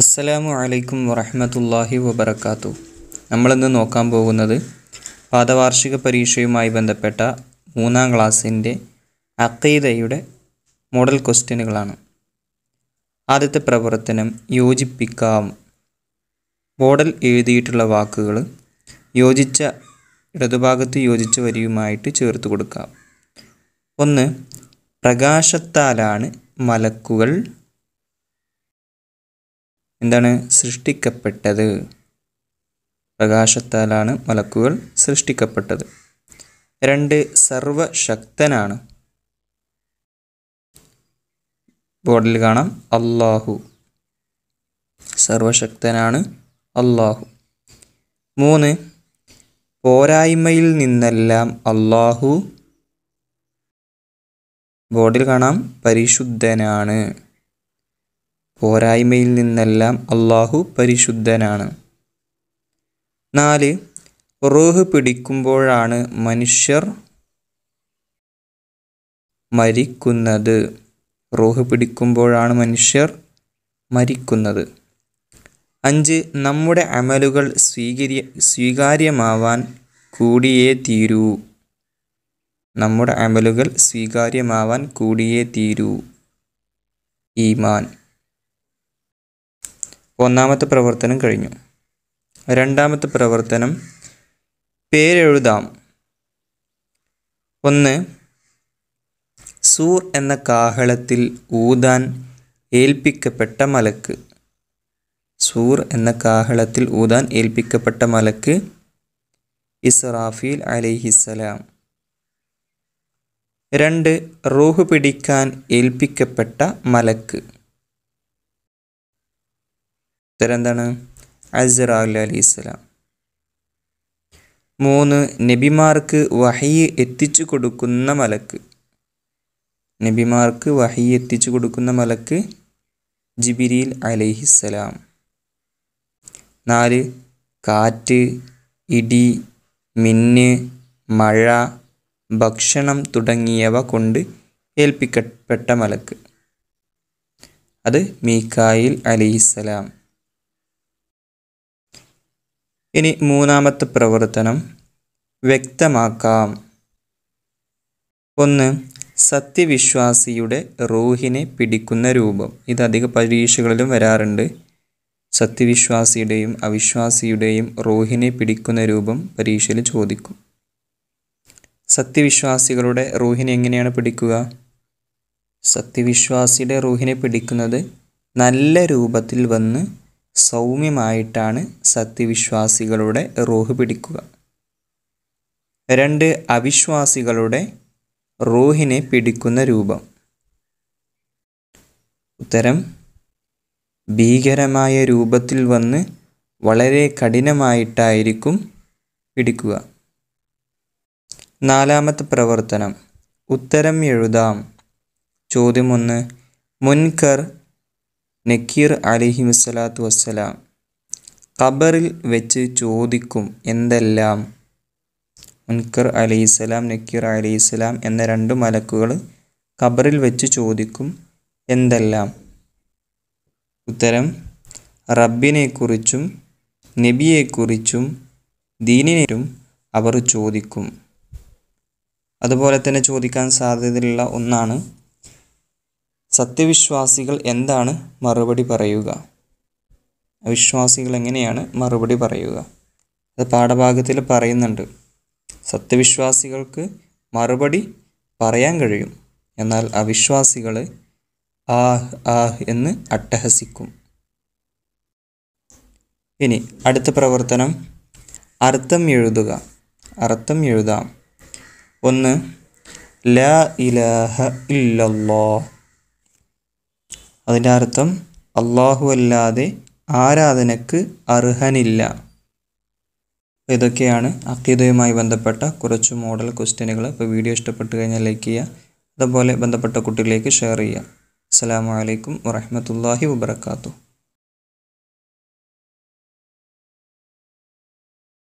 അസ്സലാമു അലൈക്കും വറഹമത്തല്ലാഹി വബർക്കാത്തു നമ്മളിന്ന് നോക്കാൻ പോകുന്നത് പാദവാർഷിക പരീക്ഷയുമായി ബന്ധപ്പെട്ട മൂന്നാം ക്ലാസ്സിൻ്റെ അക്കൈതയുടെ മോഡൽ ക്വസ്റ്റ്യനുകളാണ് ആദ്യത്തെ പ്രവർത്തനം യോജിപ്പിക്കാം മോഡൽ എഴുതിയിട്ടുള്ള വാക്കുകൾ യോജിച്ച ഇടതുഭാഗത്ത് യോജിച്ച വരിയുമായിട്ട് ചേർത്ത് കൊടുക്കാം ഒന്ന് പ്രകാശത്താലാണ് മലക്കുകൾ എന്താണ് സൃഷ്ടിക്കപ്പെട്ടത് പ്രകാശത്താലാണ് മലക്കുകൾ സൃഷ്ടിക്കപ്പെട്ടത് രണ്ട് സർവശക്തനാണ് ബോർഡിൽ കാണാം അള്ളാഹു സർവശക്തനാണ് അള്ളാഹു മൂന്ന് പോരായ്മയിൽ നിന്നെല്ലാം അള്ളാഹു ബോർഡിൽ കാണാം പരിശുദ്ധനാണ് പോരായ്മയിൽ നിന്നെല്ലാം അള്ളാഹു പരിശുദ്ധനാണ് നാല് റൂഹ് പിടിക്കുമ്പോഴാണ് മനുഷ്യർ മരിക്കുന്നത് റൂഹ് പിടിക്കുമ്പോഴാണ് മനുഷ്യർ മരിക്കുന്നത് അഞ്ച് നമ്മുടെ അമലുകൾ സ്വീകരി സ്വീകാര്യമാവാൻ കൂടിയേ തീരൂ നമ്മുടെ അമലുകൾ സ്വീകാര്യമാവാൻ കൂടിയേ തീരൂ ഈമാൻ ഒന്നാമത്തെ പ്രവർത്തനം കഴിഞ്ഞു രണ്ടാമത്തെ പ്രവർത്തനം പേരെഴുതാം ഒന്ന് സൂർ എന്ന കാഹളത്തിൽ ഊതാൻ ഏൽപ്പിക്കപ്പെട്ട മലക്ക് സൂർ എന്ന കാഹളത്തിൽ ഊതാൻ ഏൽപ്പിക്കപ്പെട്ട മലക്ക് ഇസ്രാഫീൽ അലിഹിസലാം രണ്ട് റൂഹ് പിടിക്കാൻ ഏൽപ്പിക്കപ്പെട്ട മലക്ക് ഉത്തരം എന്താണ് അസറ അലി ഇസ്ലാം മൂന്ന് നബിമാർക്ക് വഹി എത്തിച്ചു കൊടുക്കുന്ന മലക്ക് നബിമാർക്ക് വഹി എത്തിച്ചു കൊടുക്കുന്ന മലക്ക് ജിബിരിയിൽ അലൈഹിസ്സലാം നാല് കാറ്റ് ഇടി മിന്ന് മഴ ഭക്ഷണം തുടങ്ങിയവ കൊണ്ട് ഏൽപ്പിക്കപ്പെട്ട മലക്ക് അത് മീക്കായിൽ അലിഹിസ്സലാം ഇനി മൂന്നാമത്തെ പ്രവർത്തനം വ്യക്തമാക്കാം ഒന്ന് സത്യവിശ്വാസിയുടെ റൂഹിനെ പിടിക്കുന്ന രൂപം ഇത് അധിക പരീക്ഷകളിലും വരാറുണ്ട് സത്യവിശ്വാസിയുടെയും അവിശ്വാസിയുടെയും റൂഹിനെ പിടിക്കുന്ന രൂപം പരീക്ഷയിൽ ചോദിക്കും സത്യവിശ്വാസികളുടെ റൂഹിനെ എങ്ങനെയാണ് പിടിക്കുക സത്യവിശ്വാസിയുടെ റൂഹിനെ പിടിക്കുന്നത് നല്ല രൂപത്തിൽ വന്ന് സൗമ്യമായിട്ടാണ് സത്യവിശ്വാസികളുടെ റോഹ് പിടിക്കുക രണ്ട് അവിശ്വാസികളുടെ റോഹിനെ പിടിക്കുന്ന രൂപം ഉത്തരം ഭീകരമായ രൂപത്തിൽ വന്ന് വളരെ കഠിനമായിട്ടായിരിക്കും പിടിക്കുക നാലാമത്തെ പ്രവർത്തനം ഉത്തരം എഴുതാം ചോദ്യമൊന്ന് മുൻകർ നക്കീർ വസ്സലാത്തു വസ്സലാം ഖബറിൽ വെച്ച് ചോദിക്കും എന്തെല്ലാം മുൻകർ അലിഹിസ്സലാം നക്കീർ അലിഹിസ്സലാം എന്ന രണ്ട് മലക്കുകൾ ഖബറിൽ വെച്ച് ചോദിക്കും എന്തെല്ലാം ഉത്തരം റബ്ബിനെക്കുറിച്ചും നബിയെക്കുറിച്ചും ദീനിനും അവർ ചോദിക്കും അതുപോലെ തന്നെ ചോദിക്കാൻ സാധ്യതയുള്ള ഒന്നാണ് സത്യവിശ്വാസികൾ എന്താണ് മറുപടി പറയുക അവിശ്വാസികൾ എങ്ങനെയാണ് മറുപടി പറയുക അത് പാഠഭാഗത്തിൽ പറയുന്നുണ്ട് സത്യവിശ്വാസികൾക്ക് മറുപടി പറയാൻ കഴിയും എന്നാൽ അവിശ്വാസികൾ ആഹ് ആഹ് എന്ന് അട്ടഹസിക്കും ഇനി അടുത്ത പ്രവർത്തനം അർത്ഥം എഴുതുക അർത്ഥം എഴുതാം ഒന്ന് ല ഇലാഹ ഇല്ലല്ലാഹ് അതിൻ്റെ അർത്ഥം അള്ളാഹു അല്ലാതെ ആരാധനക്ക് അർഹനില്ല ഇതൊക്കെയാണ് അക്കീതയുമായി ബന്ധപ്പെട്ട കുറച്ച് മോഡൽ ക്വസ്റ്റ്യനുകൾ ഇപ്പോൾ വീഡിയോ ഇഷ്ടപ്പെട്ട് കഴിഞ്ഞാൽ ലൈക്ക് ചെയ്യുക അതുപോലെ ബന്ധപ്പെട്ട കുട്ടികളിലേക്ക് ഷെയർ ചെയ്യുക അസ്സാം വലൈക്കും വറഹമത്തല്ലാഹി വബർക്കാത്തു